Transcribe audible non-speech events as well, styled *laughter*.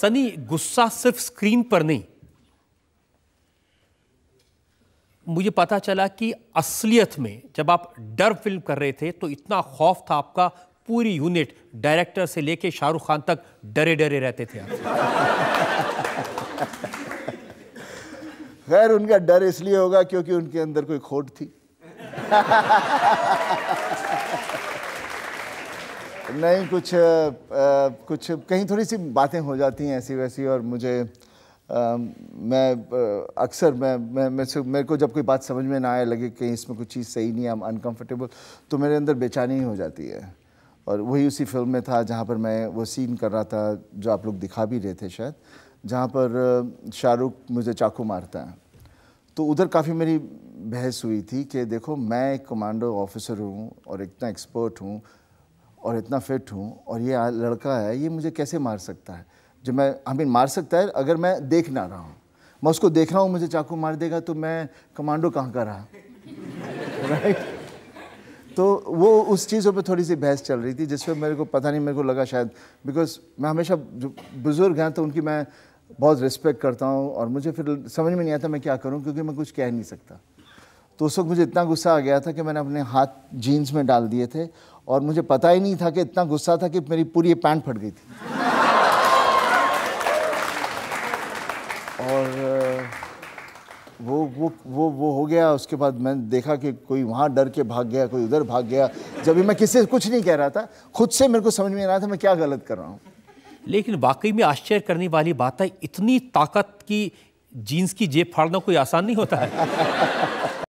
सनी गुस्सा सिर्फ स्क्रीन पर नहीं मुझे पता चला कि असलियत में जब आप डर फिल्म कर रहे थे तो इतना खौफ था आपका पूरी यूनिट डायरेक्टर से लेके शाहरुख खान तक डरे डरे रहते थे खैर उनका डर इसलिए होगा क्योंकि उनके अंदर कोई खोट थी *laughs* नहीं कुछ आ, कुछ कहीं थोड़ी सी बातें हो जाती हैं ऐसी वैसी और मुझे आ, मैं अक्सर मैं मैं मेरे मेरे को जब कोई बात समझ में ना आए लगे कहीं इसमें कुछ चीज़ सही नहीं है अनकम्फर्टेबल तो मेरे अंदर बेचैनी हो जाती है और वही उसी फिल्म में था जहाँ पर मैं वो सीन कर रहा था जो आप लोग दिखा भी रहे थे शायद जहाँ पर शाहरुख मुझे चाकू मारता है तो उधर काफ़ी मेरी बहस हुई थी कि देखो मैं एक कमांडो ऑफिसर हूँ और इतना एक्सपर्ट हूँ और इतना फिट हूँ और ये लड़का है ये मुझे कैसे मार सकता है जो मैं आई मीन मार सकता है अगर मैं देख ना रहा हूँ मैं उसको देख रहा हूँ मुझे चाकू मार देगा तो मैं कमांडो कहाँ का रहा राइट *laughs* तो वो उस चीज़ों पे थोड़ी सी बहस चल रही थी जिसमें मेरे को पता नहीं मेरे को लगा शायद बिकॉज मैं हमेशा जो बुज़ुर्ग हैं तो उनकी मैं बहुत रिस्पेक्ट करता हूँ और मुझे फिर समझ में नहीं आता मैं क्या करूँ क्योंकि मैं कुछ कह नहीं सकता तो उस वक्त मुझे इतना गुस्सा आ गया था कि मैंने अपने हाथ जीन्स में डाल दिए थे और मुझे पता ही नहीं था कि इतना गुस्सा था कि मेरी पूरी पैंट फट गई थी और वो वो वो वो हो गया उसके बाद मैंने देखा कि कोई वहाँ डर के भाग गया कोई उधर भाग गया जब भी मैं किसी से कुछ नहीं कह रहा था खुद से मेरे को समझ में आ रहा था मैं क्या गलत कर रहा हूँ लेकिन वाकई में आश्चर्य करने वाली बात है इतनी ताकत की जीन्स की जेब फाड़ना कोई आसान नहीं होता है *laughs*